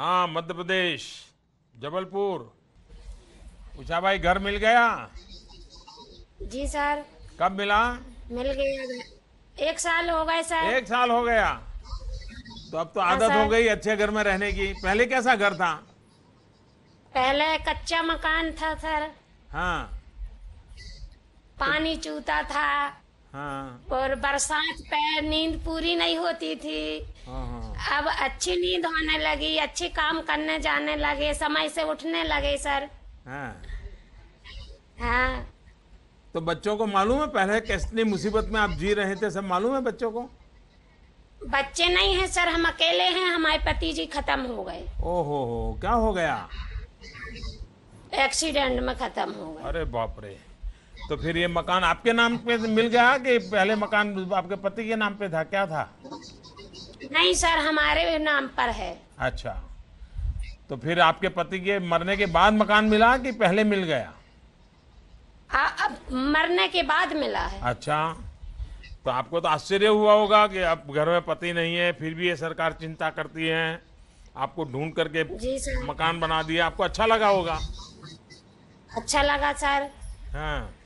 हाँ मध्य प्रदेश जबलपुर उषा भाई घर मिल गया जी सर कब मिला मिल गया एक साल हो गए सर एक साल हो गया तो अब तो हाँ आदत हो गई अच्छे घर में रहने की पहले कैसा घर था पहले कच्चा मकान था सर हाँ पानी चूता था हाँ। और बरसात पे नींद पूरी नहीं होती थी हाँ, हाँ। अब अच्छी नींद होने लगी अच्छे काम करने जाने लगे समय से उठने लगे सर हाँ, हाँ। तो बच्चों को मालूम है पहले कितनी मुसीबत में आप जी रहे थे सब मालूम है बच्चों को बच्चे नहीं है सर हम अकेले हैं हमारे पति जी खत्म हो गए ओहो हो क्या हो गया एक्सीडेंट में खत्म हो गए अरे बाप रे तो फिर ये मकान आपके नाम पे मिल गया कि पहले मकान आपके पति के नाम पे था क्या था नहीं सर हमारे नाम पर है अच्छा तो फिर आपके पति के मरने के बाद मकान मिला कि पहले मिल गया आ, अब मरने के बाद मिला है अच्छा तो आपको तो आश्चर्य हुआ होगा कि अब घर में पति नहीं है फिर भी ये सरकार चिंता करती है आपको ढूंढ करके मकान बना दिया आपको अच्छा लगा होगा अच्छा लगा सर हाँ